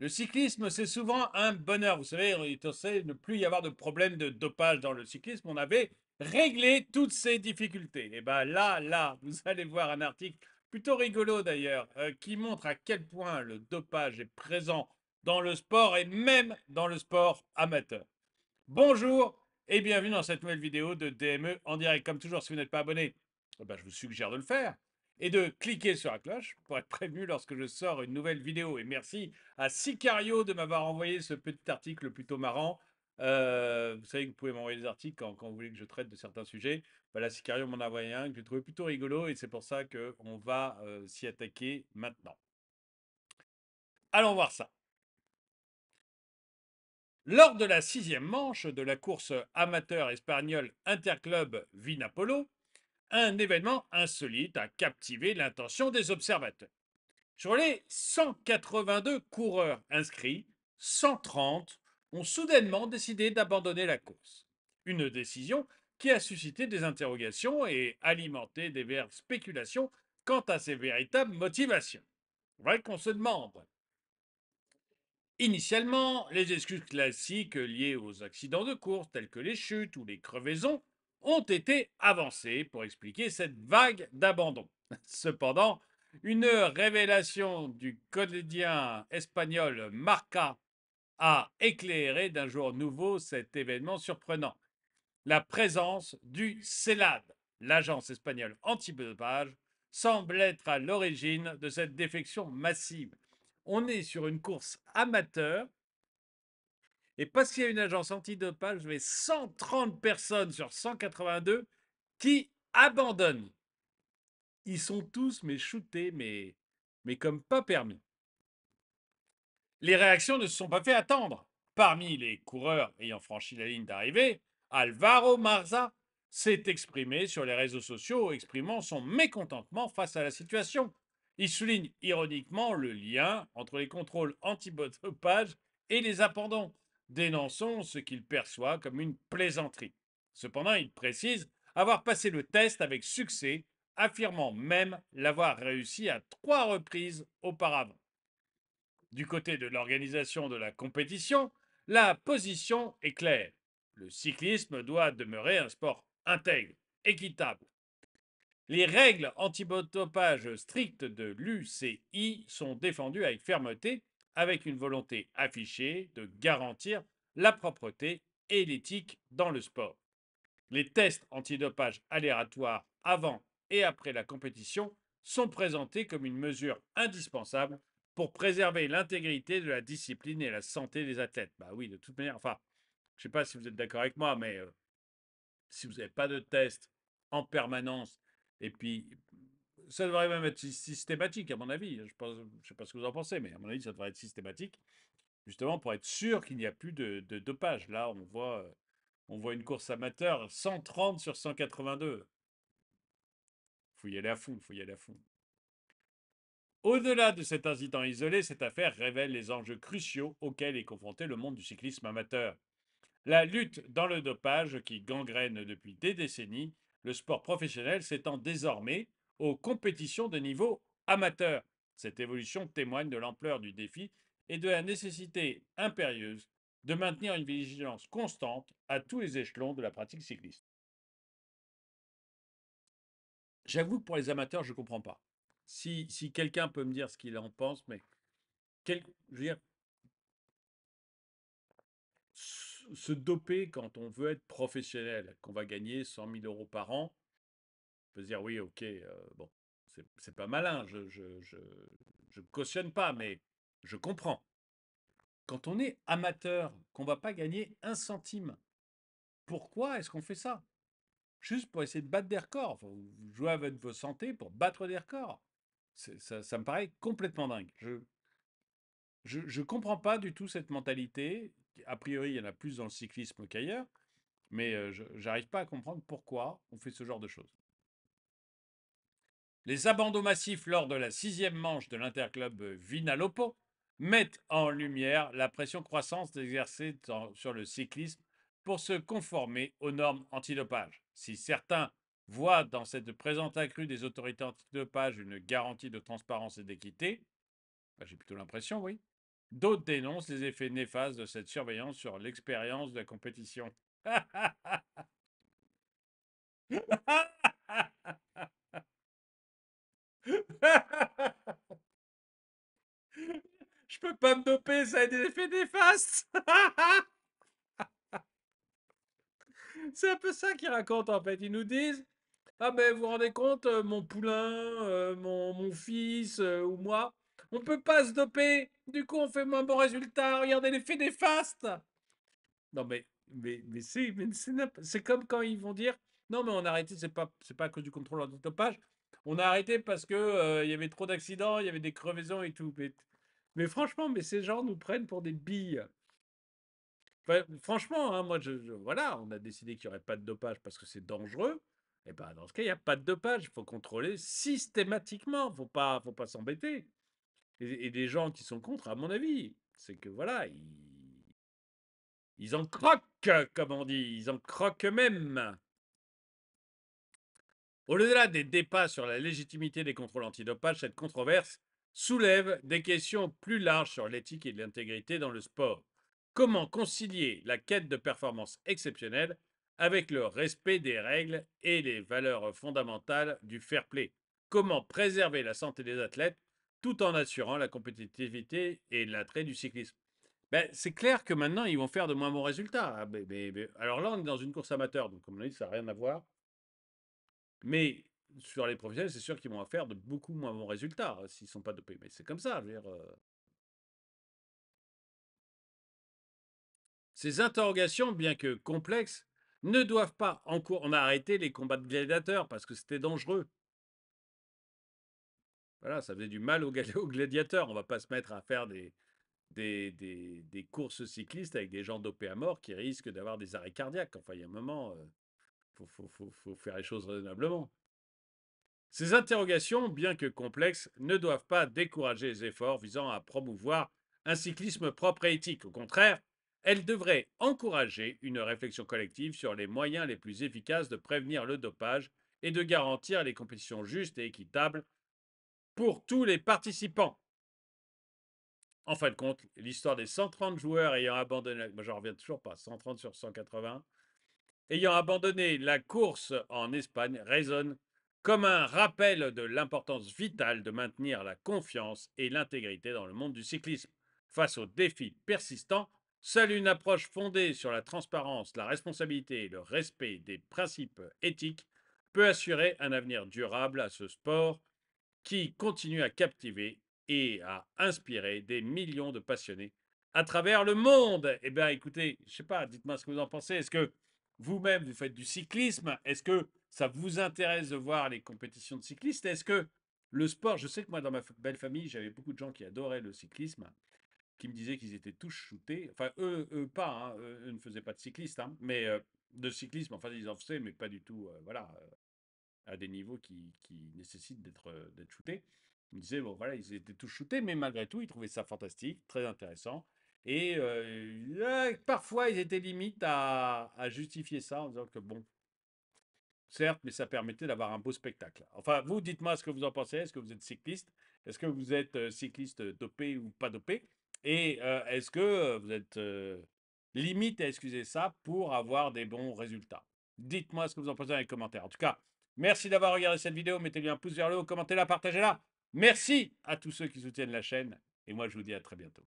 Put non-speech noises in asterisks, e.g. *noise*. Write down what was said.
Le cyclisme, c'est souvent un bonheur. Vous savez, il ne ne plus y avoir de problème de dopage dans le cyclisme. On avait réglé toutes ces difficultés. Et eh bien là, là, *laughs* vous allez voir un article plutôt rigolo d'ailleurs, euh, qui montre à quel point le dopage est présent dans le sport et même dans le sport amateur. Bonjour et bienvenue dans cette nouvelle vidéo de DME en direct. Comme toujours, si vous n'êtes pas abonné, eh ben, je vous suggère de le faire et de cliquer sur la cloche pour être prévenu lorsque je sors une nouvelle vidéo. Et merci à Sicario de m'avoir envoyé ce petit article plutôt marrant. Euh, vous savez que vous pouvez m'envoyer des articles quand, vous voulez que je traite de certains sujets. Voilà, bah, Sicario m'en a envoyé un que j'ai trouvé plutôt rigolo et c'est pour ça qu'on va euh, s'y attaquer maintenant. Allons voir ça. Lors de la sixième manche de la course amateur espagnole Interclub Vinapolo, un événement insolite a captivé l'attention des observateurs. Sur les 182 coureurs inscrits, 130 ont soudainement décidé d'abandonner la course. Une décision qui a suscité des interrogations et alimenté des vertes spéculations quant à ses véritables motivations. Vrai qu'on se demande. Initialement, les excuses classiques liées aux accidents de course, tels que les chutes ou les crevaisons, ont été avancées pour expliquer cette vague d'abandon. *laughs* Cependant, une révélation du quotidien espagnol Marca a éclairé d'un jour nouveau cet événement surprenant. La présence du CELAD, l'agence espagnole anti antidopage, semble être à l'origine de cette défection massive. On est sur une course amateur et parce qu'il y a une agence antidopage, vais 130 personnes sur 182 qui abandonnent. Ils sont tous, mais shootés, mais, mais comme pas permis. Les réactions ne se sont pas fait attendre. Parmi les coureurs ayant franchi la ligne d'arrivée, Alvaro Marza s'est exprimé sur les réseaux sociaux, exprimant son mécontentement face à la situation. Il souligne ironiquement le lien entre les contrôles antidopage et les abandons dénonçons ce qu'il perçoit comme une plaisanterie. Cependant, il précise avoir passé le test avec succès, affirmant même l'avoir réussi à trois reprises auparavant. Du côté de l'organisation de la compétition, la position est claire. Le cyclisme doit demeurer un sport intègre, équitable. Les règles antibotopage strictes de l'UCI sont défendues avec fermeté avec une volonté affichée de garantir la propreté et l'éthique dans le sport. Les tests antidopage aléatoires avant et après la compétition sont présentés comme une mesure indispensable pour préserver l'intégrité de la discipline et la santé des athlètes. Bah oui, de toute manière, enfin, je ne sais pas si vous êtes d'accord avec moi, mais euh, si vous n'avez pas de test en permanence et puis ça devrait même être systématique, à mon avis. Je ne sais pas ce que vous en pensez, mais à mon avis, ça devrait être systématique, justement pour être sûr qu'il n'y a plus de, dopage. Là, on voit, euh, on voit une course amateur 130 sur 182. Il faut y aller à fond, il faut y aller à fond. Au-delà de cet incident isolé, cette affaire révèle les enjeux cruciaux auxquels est confronté le monde du cyclisme amateur. La lutte dans le dopage qui gangrène depuis des décennies le sport professionnel s'étend désormais aux compétitions de niveau amateur. Cette évolution témoigne de l'ampleur du défi et de la nécessité impérieuse de maintenir une vigilance constante à tous les échelons de la pratique cycliste. J'avoue que pour les amateurs, je ne comprends pas. Si, si quelqu'un peut me dire ce qu'il en pense, mais quel, je veux dire, se doper quand on veut être professionnel, qu'on va gagner 100 000 euros par an, dire oui, ok, euh, bon, c'est pas malin, je je, je, je cautionne pas, mais je comprends. Quand on est amateur, qu'on va pas gagner un centime, pourquoi est-ce qu'on fait ça Juste pour essayer de battre des records. vous jouez avec vos santé pour battre des records. Ça, me paraît complètement dingue. Je, je, je comprends pas du tout cette mentalité. A priori, il y en a plus dans le cyclisme qu'ailleurs, mais euh, j'arrive pas à comprendre pourquoi on fait ce genre de choses. Les abandons massifs lors de la sixième manche de l'Interclub Vinalopo mettent en lumière la pression croissante exercée sur le cyclisme pour se conformer aux normes antidopage. Si certains voient dans cette présente accrue des autorités antidopage une garantie de transparence et d'équité, bah, j'ai plutôt l'impression, oui, d'autres dénoncent les effets néfastes de cette surveillance sur l'expérience de la compétition. *laughs* Je peux pas me doper, ça a des effets néfastes. C'est un peu ça qu'ils racontent en fait. Ils nous disent Ah ben vous rendez compte, euh, mon poulain, euh, mon, mon, fils euh, ou moi, on peut pas se doper. Du coup, on fait moins bon résultat. Regardez l'effet néfaste. Non mais mais mais c'est c'est comme quand ils vont dire non, mais on a arrêté, c'est pas, c'est pas à cause du contrôle antidopage. On a arrêté parce que euh, il y avait trop d'accidents, il y avait des crevaisons et tout. Mais, franchement, mais ces gens nous prennent pour des billes. franchement, hein, moi, je, voilà, on a décidé qu'il n'y aurait pas de dopage parce que c'est dangereux. Et eh ben, dans ce cas, il n'y a pas de dopage. Il faut contrôler systématiquement. Faut pas, faut pas s'embêter. Et, des gens qui sont contre, à mon avis, c'est que voilà, ils, ils en croquent, comme on dit, ils en croquent eux-mêmes. Au-delà des débats sur la légitimité des contrôles antidopage, cette controverse soulève des questions plus larges sur l'éthique et l'intégrité dans le sport. Comment concilier la quête de performance exceptionnelle avec le respect des règles et les valeurs fondamentales du fair play Comment préserver la santé des athlètes tout en assurant la compétitivité et l'attrait du cyclisme ben, c'est clair que maintenant, ils vont faire de moins bons résultats. Hein. alors là, on est dans une course amateur, donc comme on dit, ça n'a rien à voir. Mais sur les professionnels, c'est sûr qu'ils vont faire de beaucoup moins bons résultats hein, s'ils ne sont pas dopés. Mais c'est comme ça, je veux dire. Ces interrogations, bien que complexes, ne doivent pas en cours. On a arrêté les combats de gladiateurs parce que c'était dangereux. Voilà, ça faisait du mal aux, *laughs* gladiateurs. On ne va pas se mettre à faire des, des, des, des courses cyclistes avec des gens dopés à mort qui risquent d'avoir des arrêts cardiaques. Enfin, il y a un moment faut, faut, faire les choses raisonnablement. Ces interrogations, bien que complexes, ne doivent pas décourager les efforts visant à promouvoir un cyclisme propre et éthique. Au contraire, elles devraient encourager une réflexion collective sur les moyens les plus efficaces de prévenir le dopage et de garantir les compétitions justes et équitables pour tous les participants. En fin de compte, l'histoire des 130 joueurs ayant abandonné, moi j'en reviens toujours pas, 130 sur 180, ayant abandonné la course en Espagne résonne comme un rappel de l'importance vitale de maintenir la confiance et l'intégrité dans le monde du cyclisme. Face aux défis persistants, seule une approche fondée sur la transparence, la responsabilité et le respect des principes éthiques peut assurer un avenir durable à ce sport qui continue à captiver et à inspirer des millions de passionnés à travers le monde. Eh bien, écoutez, je ne sais pas, dites-moi ce que vous en pensez. Est-ce que vous-même, vous faites du cyclisme. Est-ce que ça vous intéresse de voir les compétitions de cyclistes Est-ce que le sport, je sais que moi, dans ma belle famille, j'avais beaucoup de gens qui adoraient le cyclisme, qui me disaient qu'ils étaient tous shootés. Enfin, eux, eux pas, hein, eux, ne faisaient pas de cycliste, hein, mais euh, de cyclisme, enfin, ils en faisaient, mais pas du tout, euh, voilà, euh, à des niveaux qui, nécessitent d'être d'être shootés. Ils me disaient, bon, voilà, ils étaient tous shootés, mais malgré tout, ils trouvaient ça fantastique, très intéressant. Et parfois, ils étaient limite à, justifier ça en disant que bon, certes, mais ça permettait d'avoir un beau spectacle. Enfin, vous, dites-moi ce que vous en pensez. Est-ce que vous êtes cycliste Est-ce que vous êtes cycliste dopé ou pas dopé Et est-ce que vous êtes limite à excuser ça pour avoir des bons résultats Dites-moi ce que vous en pensez dans les commentaires. En tout cas, merci d'avoir regardé cette vidéo. Mettez-lui un pouce vers le haut, commentez-la, partagez-la. Merci à tous ceux qui soutiennent la chaîne. Et moi, je vous dis à très bientôt.